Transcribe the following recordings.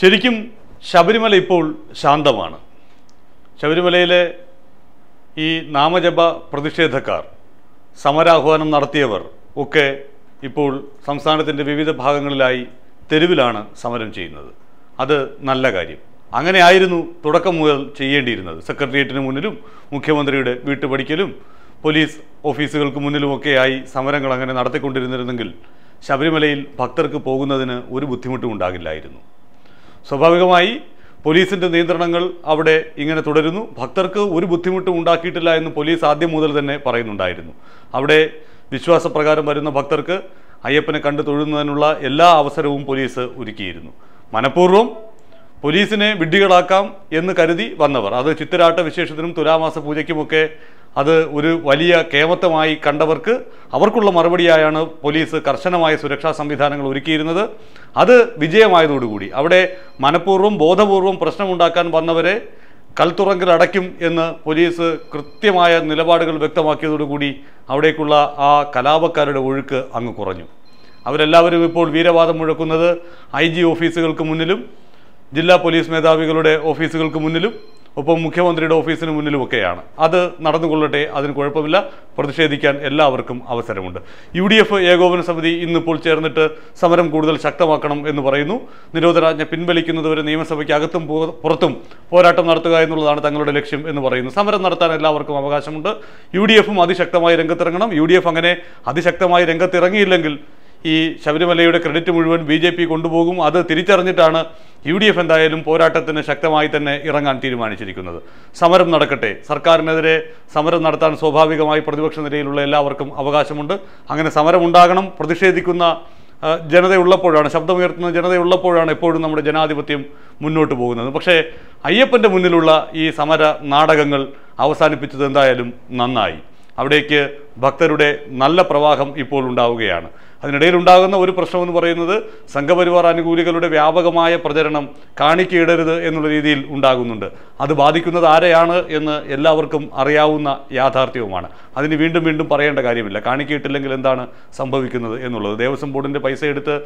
ശരിക്കും ശബരിമല ഇപ്പോൾ ശാന്തമാണ് ശബരിമലയിലെ ഈ നാമജപ പ്രതിഷേധക്കാർ സമരാഹ്വാനം നടത്തിയവർ ഒക്കെ ഇപ്പോൾ സംസ്ഥാനത്തിൻ്റെ വിവിധ ഭാഗങ്ങളിലായി തെരുവിലാണ് സമരം ചെയ്യുന്നത് അത് നല്ല കാര്യം ആയിരുന്നു തുടക്കം മുതൽ ചെയ്യേണ്ടിയിരുന്നത് സെക്രട്ടേറിയറ്റിന് മുന്നിലും മുഖ്യമന്ത്രിയുടെ വീട്ടുപടിക്കലും പോലീസ് ഓഫീസുകൾക്ക് മുന്നിലുമൊക്കെയായി സമരങ്ങൾ അങ്ങനെ നടത്തിക്കൊണ്ടിരുന്നിരുന്നെങ്കിൽ ശബരിമലയിൽ ഭക്തർക്ക് പോകുന്നതിന് ഒരു ബുദ്ധിമുട്ടും ഉണ്ടാകില്ലായിരുന്നു സ്വാഭാവികമായി പോലീസിൻ്റെ നിയന്ത്രണങ്ങൾ അവിടെ ഇങ്ങനെ തുടരുന്നു ഭക്തർക്ക് ഒരു ബുദ്ധിമുട്ടും ഉണ്ടാക്കിയിട്ടില്ല എന്ന് പോലീസ് ആദ്യം മുതൽ തന്നെ പറയുന്നുണ്ടായിരുന്നു അവിടെ വിശ്വാസപ്രകാരം വരുന്ന ഭക്തർക്ക് അയ്യപ്പനെ കണ്ടു തൊഴുന്നതിനുള്ള എല്ലാ അവസരവും പോലീസ് ഒരുക്കിയിരുന്നു മനഃപൂർവ്വം പോലീസിനെ വിഡ്ഢികളാക്കാം എന്ന് കരുതി വന്നവർ അത് ചിത്തരാട്ട വിശേഷത്തിനും തുലാമാസ പൂജയ്ക്കുമൊക്കെ അത് ഒരു വലിയ കേമത്വമായി കണ്ടവർക്ക് അവർക്കുള്ള മറുപടിയായാണ് പോലീസ് കർശനമായ സുരക്ഷാ സംവിധാനങ്ങൾ ഒരുക്കിയിരുന്നത് അത് വിജയമായതോടുകൂടി അവിടെ മനഃപൂർവ്വം ബോധപൂർവം പ്രശ്നമുണ്ടാക്കാൻ വന്നവരെ കൽത്തുറങ്കിലടയ്ക്കും എന്ന് പോലീസ് കൃത്യമായ നിലപാടുകൾ വ്യക്തമാക്കിയതോടുകൂടി അവിടേക്കുള്ള ആ കലാപക്കാരുടെ ഒഴുക്ക് അങ്ങ് കുറഞ്ഞു അവരെല്ലാവരും ഇപ്പോൾ വീരവാദം മുഴക്കുന്നത് ഐ ഓഫീസുകൾക്ക് മുന്നിലും ജില്ലാ പോലീസ് മേധാവികളുടെ ഓഫീസുകൾക്ക് മുന്നിലും ഒപ്പം മുഖ്യമന്ത്രിയുടെ ഓഫീസിന് മുന്നിലുമൊക്കെയാണ് അത് നടന്നുകൊള്ളട്ടെ അതിന് കുഴപ്പമില്ല പ്രതിഷേധിക്കാൻ എല്ലാവർക്കും അവസരമുണ്ട് യു ഡി എഫ് ഏകോപന സമിതി ഇന്നിപ്പോൾ ചേർന്നിട്ട് സമരം കൂടുതൽ ശക്തമാക്കണം എന്ന് പറയുന്നു നിരോധനാജ്ഞ പിൻവലിക്കുന്നതുവരെ നിയമസഭയ്ക്ക് അകത്തും പുറത്തും പോരാട്ടം നടത്തുക എന്നുള്ളതാണ് തങ്ങളുടെ ലക്ഷ്യം എന്ന് പറയുന്നു സമരം നടത്താൻ എല്ലാവർക്കും അവകാശമുണ്ട് യു ഡി എഫും അതിശക്തമായി രംഗത്തിറങ്ങണം യു ഡി എഫ് അങ്ങനെ അതിശക്തമായി രംഗത്തിറങ്ങിയില്ലെങ്കിൽ ഈ ശബരിമലയുടെ ക്രെഡിറ്റ് മുഴുവൻ ബി ജെ പി കൊണ്ടുപോകും അത് തിരിച്ചറിഞ്ഞിട്ടാണ് യു ഡി എഫ് എന്തായാലും പോരാട്ടത്തിന് ശക്തമായി തന്നെ ഇറങ്ങാൻ തീരുമാനിച്ചിരിക്കുന്നത് സമരം നടക്കട്ടെ സർക്കാരിനെതിരെ സമരം നടത്താൻ സ്വാഭാവികമായി പ്രതിപക്ഷ നിരയിലുള്ള എല്ലാവർക്കും അവകാശമുണ്ട് അങ്ങനെ സമരമുണ്ടാകണം പ്രതിഷേധിക്കുന്ന ജനതയുള്ളപ്പോഴാണ് ശബ്ദമുയർത്തുന്ന ജനതയുള്ളപ്പോഴാണ് എപ്പോഴും നമ്മുടെ ജനാധിപത്യം മുന്നോട്ട് പോകുന്നത് പക്ഷേ അയ്യപ്പൻ്റെ മുന്നിലുള്ള ഈ സമര നാടകങ്ങൾ അവസാനിപ്പിച്ചത് എന്തായാലും നന്നായി അവിടേക്ക് ഭക്തരുടെ നല്ല പ്രവാഹം ഇപ്പോൾ ഉണ്ടാവുകയാണ് അതിനിടയിൽ ഉണ്ടാകുന്ന ഒരു പ്രശ്നമെന്ന് പറയുന്നത് സംഘപരിവാർ അനുകൂലികളുടെ വ്യാപകമായ പ്രചരണം കാണിക്കയിടരുത് എന്നുള്ള രീതിയിൽ ഉണ്ടാകുന്നുണ്ട് അത് ബാധിക്കുന്നത് ആരെയാണ് എന്ന് എല്ലാവർക്കും അറിയാവുന്ന യാഥാർത്ഥ്യവുമാണ് അതിന് വീണ്ടും വീണ്ടും പറയേണ്ട കാര്യമില്ല കാണിക്കയിട്ടില്ലെങ്കിൽ എന്താണ് സംഭവിക്കുന്നത് എന്നുള്ളത് ദേവസ്വം ബോർഡിൻ്റെ പൈസ എടുത്ത്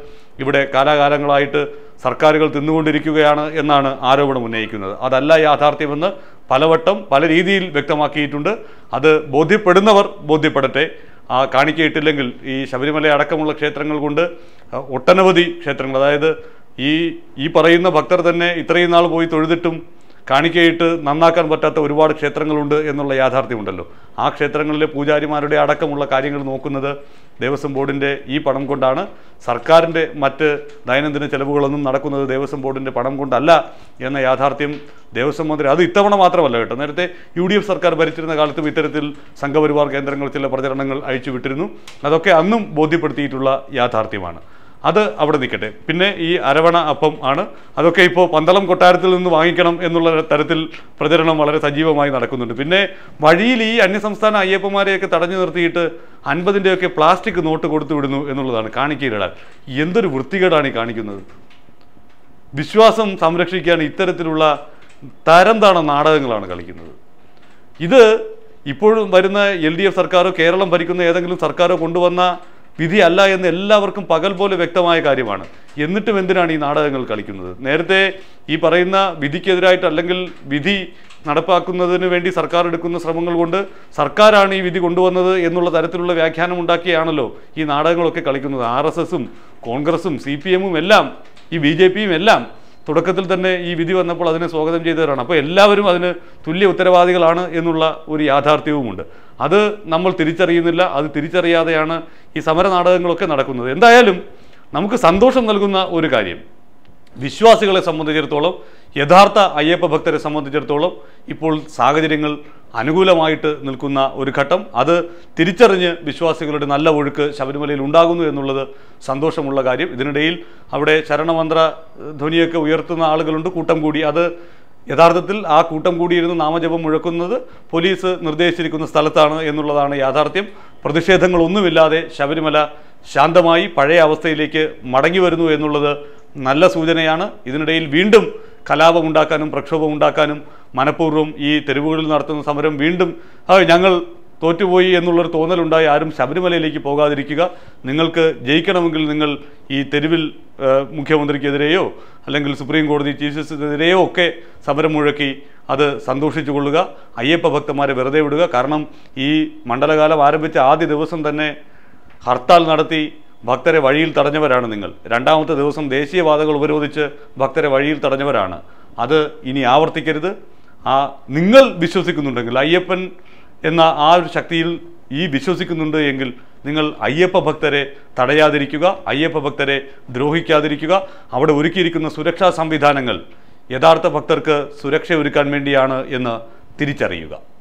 ഇവിടെ കാലാകാലങ്ങളായിട്ട് സർക്കാരുകൾ തിന്നുകൊണ്ടിരിക്കുകയാണ് എന്നാണ് ആരോപണം ഉന്നയിക്കുന്നത് അതല്ല യാഥാർത്ഥ്യമെന്ന് പലവട്ടം പല രീതിയിൽ വ്യക്തമാക്കിയിട്ടുണ്ട് അത് ബോധ്യപ്പെടുന്നവർ ബോധ്യപ്പെടട്ടെ ആ കാണിക്കയിട്ടില്ലെങ്കിൽ ഈ ശബരിമല അടക്കമുള്ള ക്ഷേത്രങ്ങൾ കൊണ്ട് ഒട്ടനവധി ക്ഷേത്രങ്ങൾ അതായത് ഈ ഈ പറയുന്ന ഭക്തർ തന്നെ ഇത്രയും നാൾ പോയി തൊഴുതിട്ടും കാണിക്കയിട്ട് നന്നാക്കാൻ പറ്റാത്ത ഒരുപാട് ക്ഷേത്രങ്ങളുണ്ട് എന്നുള്ള യാഥാർത്ഥ്യമുണ്ടല്ലോ ആ ക്ഷേത്രങ്ങളിലെ പൂജാരിമാരുടെ അടക്കമുള്ള കാര്യങ്ങൾ നോക്കുന്നത് ദേവസ്വം ബോർഡിൻ്റെ ഈ പണം കൊണ്ടാണ് സർക്കാരിൻ്റെ മറ്റ് ദൈനംദിന ചെലവുകളൊന്നും നടക്കുന്നത് ദേവസ്വം ബോർഡിൻ്റെ പണം കൊണ്ടല്ല എന്ന യാഥാർത്ഥ്യം ദേവസ്വം മന്ത്രി അത് ഇത്തവണ മാത്രമല്ല കേട്ടോ നേരത്തെ യു ഡി എഫ് സർക്കാർ ഭരിച്ചിരുന്ന കാലത്തും ഇത്തരത്തിൽ സംഘപരിവാർ കേന്ദ്രങ്ങൾ ചില പ്രചരണങ്ങൾ അയച്ചു വിട്ടിരുന്നു അതൊക്കെ അന്നും ബോധ്യപ്പെടുത്തിയിട്ടുള്ള യാഥാർത്ഥ്യമാണ് അത് അവിടെ നിൽക്കട്ടെ പിന്നെ ഈ അരവണ അപ്പം ആണ് അതൊക്കെ ഇപ്പോൾ പന്തളം കൊട്ടാരത്തിൽ നിന്ന് വാങ്ങിക്കണം എന്നുള്ള തരത്തിൽ പ്രചരണം വളരെ സജീവമായി നടക്കുന്നുണ്ട് പിന്നെ വഴിയിൽ ഈ അന്യസംസ്ഥാന അയ്യപ്പന്മാരെയൊക്കെ തടഞ്ഞു നിർത്തിയിട്ട് അൻപതിൻ്റെയൊക്കെ പ്ലാസ്റ്റിക് നോട്ട് കൊടുത്തു വിടുന്നു എന്നുള്ളതാണ് കാണിക്കയിലിടാൻ എന്തൊരു വൃത്തികേടാണ് ഈ കാണിക്കുന്നത് വിശ്വാസം സംരക്ഷിക്കാൻ ഇത്തരത്തിലുള്ള തരം താണ നാടകങ്ങളാണ് കളിക്കുന്നത് ഇത് ഇപ്പോഴും വരുന്ന എൽ ഡി എഫ് സർക്കാരോ കേരളം ഭരിക്കുന്ന ഏതെങ്കിലും സർക്കാരോ കൊണ്ടുവന്ന വിധിയല്ല എന്ന് എല്ലാവർക്കും പകൽ പോലെ വ്യക്തമായ കാര്യമാണ് എന്നിട്ടും എന്തിനാണ് ഈ നാടകങ്ങൾ കളിക്കുന്നത് നേരത്തെ ഈ പറയുന്ന വിധിക്കെതിരായിട്ട് അല്ലെങ്കിൽ വിധി നടപ്പാക്കുന്നതിന് വേണ്ടി സർക്കാർ എടുക്കുന്ന ശ്രമങ്ങൾ കൊണ്ട് സർക്കാരാണ് ഈ വിധി കൊണ്ടുവന്നത് എന്നുള്ള തരത്തിലുള്ള വ്യാഖ്യാനം ഉണ്ടാക്കിയാണല്ലോ ഈ നാടകങ്ങളൊക്കെ കളിക്കുന്നത് ആർ എസ് എസും കോൺഗ്രസും സി പി എമ്മും എല്ലാം ഈ ബി ജെ പിയും എല്ലാം തുടക്കത്തിൽ തന്നെ ഈ വിധി വന്നപ്പോൾ അതിനെ സ്വാഗതം ചെയ്തവരാണ് അപ്പോൾ എല്ലാവരും അതിന് തുല്യ ഉത്തരവാദികളാണ് എന്നുള്ള ഒരു യാഥാർത്ഥ്യവുമുണ്ട് അത് നമ്മൾ തിരിച്ചറിയുന്നില്ല അത് തിരിച്ചറിയാതെയാണ് ഈ നാടകങ്ങളൊക്കെ നടക്കുന്നത് എന്തായാലും നമുക്ക് സന്തോഷം നൽകുന്ന ഒരു കാര്യം വിശ്വാസികളെ സംബന്ധിച്ചിടത്തോളം യഥാർത്ഥ അയ്യപ്പ ഭക്തരെ സംബന്ധിച്ചിടത്തോളം ഇപ്പോൾ സാഹചര്യങ്ങൾ അനുകൂലമായിട്ട് നിൽക്കുന്ന ഒരു ഘട്ടം അത് തിരിച്ചറിഞ്ഞ് വിശ്വാസികളുടെ നല്ല ഒഴുക്ക് ശബരിമലയിൽ ഉണ്ടാകുന്നു എന്നുള്ളത് സന്തോഷമുള്ള കാര്യം ഇതിനിടയിൽ അവിടെ ശരണമന്ത്ര ധ്വനിയൊക്കെ ഉയർത്തുന്ന ആളുകളുണ്ട് കൂട്ടം കൂടി അത് യഥാർത്ഥത്തിൽ ആ കൂട്ടം കൂടിയിരുന്ന് നാമജപം മുഴക്കുന്നത് പോലീസ് നിർദ്ദേശിച്ചിരിക്കുന്ന സ്ഥലത്താണ് എന്നുള്ളതാണ് യാഥാർത്ഥ്യം പ്രതിഷേധങ്ങളൊന്നുമില്ലാതെ ശബരിമല ശാന്തമായി പഴയ അവസ്ഥയിലേക്ക് മടങ്ങി വരുന്നു എന്നുള്ളത് നല്ല സൂചനയാണ് ഇതിനിടയിൽ വീണ്ടും കലാപം ഉണ്ടാക്കാനും പ്രക്ഷോഭം ഉണ്ടാക്കാനും മനഃപൂർവ്വം ഈ തെരുവുകളിൽ നടത്തുന്ന സമരം വീണ്ടും ഞങ്ങൾ തോറ്റുപോയി എന്നുള്ളൊരു തോന്നലുണ്ടായി ആരും ശബരിമലയിലേക്ക് പോകാതിരിക്കുക നിങ്ങൾക്ക് ജയിക്കണമെങ്കിൽ നിങ്ങൾ ഈ തെരുവിൽ മുഖ്യമന്ത്രിക്കെതിരെയോ അല്ലെങ്കിൽ സുപ്രീം കോടതി ചീഫ് ജസ്റ്റിസിനെതിരെയോ ഒക്കെ സമരം മുഴക്കി അത് സന്തോഷിച്ചു കൊള്ളുക അയ്യപ്പ ഭക്തന്മാരെ വെറുതെ വിടുക കാരണം ഈ മണ്ഡലകാലം ആരംഭിച്ച ആദ്യ ദിവസം തന്നെ ഹർത്താൽ നടത്തി ഭക്തരെ വഴിയിൽ തടഞ്ഞവരാണ് നിങ്ങൾ രണ്ടാമത്തെ ദിവസം ദേശീയപാതകൾ ഉപരോധിച്ച് ഭക്തരെ വഴിയിൽ തടഞ്ഞവരാണ് അത് ഇനി ആവർത്തിക്കരുത് ആ നിങ്ങൾ വിശ്വസിക്കുന്നുണ്ടെങ്കിൽ അയ്യപ്പൻ എന്ന ആ ഒരു ശക്തിയിൽ ഈ വിശ്വസിക്കുന്നുണ്ട് എങ്കിൽ നിങ്ങൾ അയ്യപ്പ ഭക്തരെ തടയാതിരിക്കുക അയ്യപ്പ ഭക്തരെ ദ്രോഹിക്കാതിരിക്കുക അവിടെ ഒരുക്കിയിരിക്കുന്ന സുരക്ഷാ സംവിധാനങ്ങൾ യഥാർത്ഥ ഭക്തർക്ക് സുരക്ഷ ഒരുക്കാൻ വേണ്ടിയാണ് എന്ന് തിരിച്ചറിയുക